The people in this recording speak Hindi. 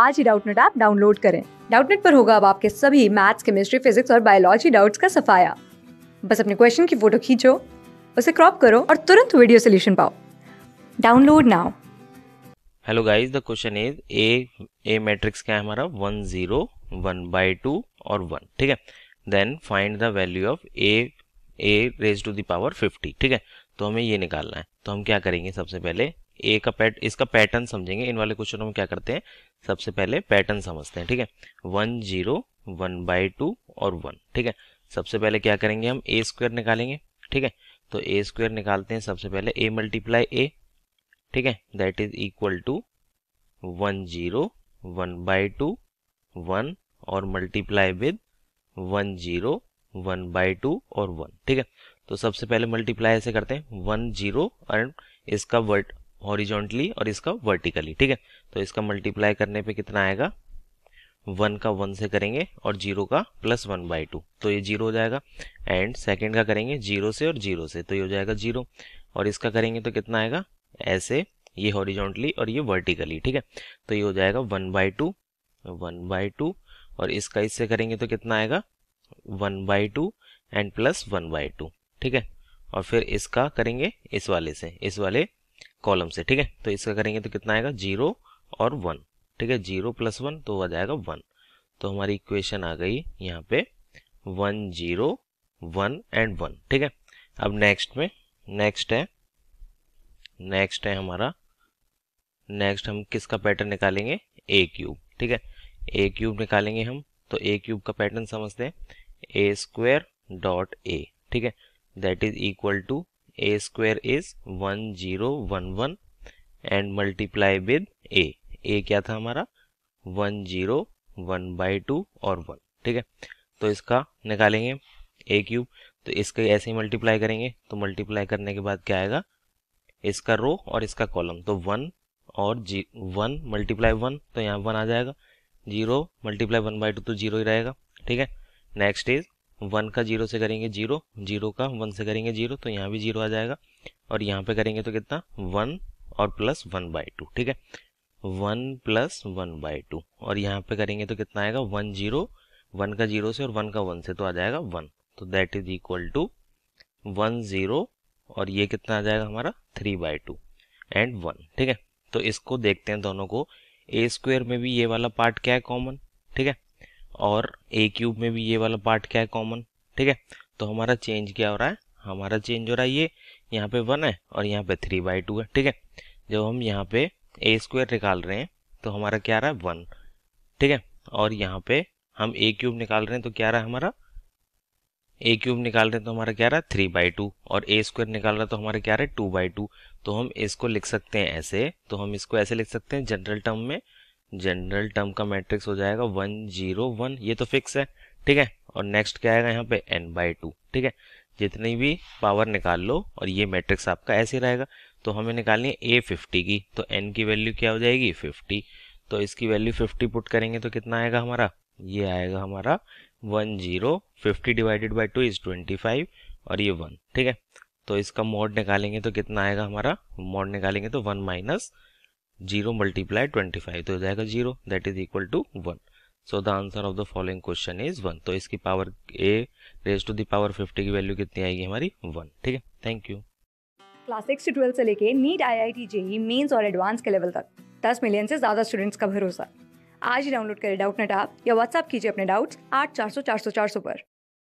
आज ही डाउटनेट ऐप डाउनलोड करें डाउटनेट पर होगा अब आपके सभी मैथ्स केमिस्ट्री फिजिक्स और बायोलॉजी डाउट्स का सफाया बस अपने क्वेश्चन की फोटो खींचो उसे क्रॉप करो और तुरंत वीडियो सोल्यूशन पाओ download now hello guys the question is A A matrix क्या है हमारा one zero one by two और वन ठीक है then find the value of A A raise to the power fifty ठीक है तो हमें ये निकालना है तो हम क्या करेंगे सबसे पहले ए का पैट इसका पैटर्न समझेंगे इन वाले क्वेश्चनों में क्या करते हैं सबसे पहले पैटर्न समझते हैं ठीक है one zero one by two और वन ठीक है सबसे पहले क्या करेंगे हम ए स्क्वायर निकालेंगे ठीक है तो ए स्क्वायर निकालते हैं सबसे पहले ए मल्टीप्लाई ए ठीक है that is equal to one zero one by two one और multiply with one zero one by two और वन ठीक है तो सबसे पहले मल्टीप्लाई ऐसे करते हैं वन जीरो और इसका वर्ड हॉरिजॉन्टली और इसका वर्टिकली ठीक है तो इसका मल्टीप्लाई करने पे कितना आएगा वन का वन से करेंगे और जीरो का प्लस वन बाई टू तो ये जीरो हो जाएगा एंड सेकेंड का करेंगे जीरो से और जीरो से तो ये हो जाएगा जीरो और इसका करेंगे तो कितना आएगा ऐसे ये हॉरिजॉन्टली और ये वर्टिकली ठीक है तो ये हो जाएगा one by two one by two और इसका इससे करेंगे तो कितना आएगा one by two and plus one by two ठीक है और फिर इसका करेंगे इस वाले से इस वाले कॉलम से ठीक है तो इसका करेंगे तो कितना आएगा जीरो और वन ठीक है जीरो प्लस वन तो आ जाएगा वन तो हमारी इक्वेशन आ गई यहाँ पे one zero one and one ठीक है अब नेक्स्ट में नेक्स्ट है नेक्स्ट है हमारा नेक्स्ट हम किसका पैटर्न निकालेंगे ए क्यूब ठीक है ए क्यूब निकालेंगे हम तो ए क्यूब का पैटर्न समझते हैं ए स्क्वेयर डॉट ए ठीक है that is equal to a square is 1011 and multiply with a a क्या था हमारा 101 बाई और 1 ठीक है तो इसका निकालेंगे ए क्यूब तो इसका ऐसे ही मल्टीप्लाई करेंगे तो मल्टीप्लाई करने के बाद क्या आएगा इसका रो और इसका कॉलम तो वन और जी वन मल्टीप्लाई वन तो यहाँ वन आ जाएगा zero multiply one by two तो जीरो ही रहेगा ठीक है नेक्स्ट इज वन का जीरो से करेंगे जीरो जीरो का वन से करेंगे जीरो तो यहाँ भी जीरो आ जाएगा और यहाँ पे करेंगे तो कितना वन और प्लस वन बाई टू ठीक है one plus one by two और यहाँ पे करेंगे तो कितना आएगा वन जीरो वन का जीरो से और वन का वन से तो आ जाएगा वन तो that is equal to one zero और ये कितना आ जाएगा हमारा three by two and one ठीक है तो इसको देखते हैं दोनों को ए स्क्वेयर में भी ये वाला पार्ट क्या है कॉमन ठीक है और ए क्यूब में भी ये वाला पार्ट क्या है कॉमन ठीक है तो हमारा चेंज क्या हो रहा है हमारा चेंज हो रहा है ये यहाँ पे वन है और यहाँ पे थ्री बाई टू है ठीक है जब हम यहाँ पे ए स्क्वायर निकाल रहे हैं तो हमारा क्या रहा है वन ठीक है और यहाँ पे हम ए क्यूब निकाल रहे हैं तो क्या रहा है हमारा ए क्यूब निकाल रहे हैं तो हमारा क्या रहा है थ्री बाई टू और ए स्क्वायर निकाल रहा है तो हमारा क्या रहा है टू बाई टू तो हम इसको लिख सकते हैं ऐसे तो हम इसको ऐसे लिख सकते हैं जनरल टर्म में जनरल टर्म का मैट्रिक्स हो जाएगा वन जीरो वन ये तो फिक्स है ठीक है और नेक्स्ट क्या आएगा यहाँ पे एन बाई टू ठीक है जितनी भी पावर निकाल लो और ये मैट्रिक्स आपका ऐसे रहेगा तो हमें निकालनी है ए फिफ्टी की तो एन की वैल्यू क्या हो जाएगी फिफ्टी तो इसकी वैल्यू फिफ्टी पुट करेंगे तो कितना आएगा हमारा ये आएगा हमारा one zero fifty divided by two is twenty five और ये वन ठीक है तो इसका मोड निकालेंगे तो कितना आएगा हमारा मोड निकालेंगे तो one minus zero multiply twenty five तो जाएगा zero that is equal to one so the answer of the following question is one तो इसकी power A raise to the power fifty की वैल्यू कितनी आएगी हमारी वन ठीक है थैंक यू क्लास सिक्स से ट्वेल्थ से लेके NEET I I T JEE mains और एडवांस के लेवल तक दस मिलियन से ज्यादा स्टूडेंट्स का भरोसा आज ही डाउनलोड करें डाउट नेट आप या व्हाट्सअप कीजिए अपने डाउट्स आठ चार सौ चार सौ चार सौ पर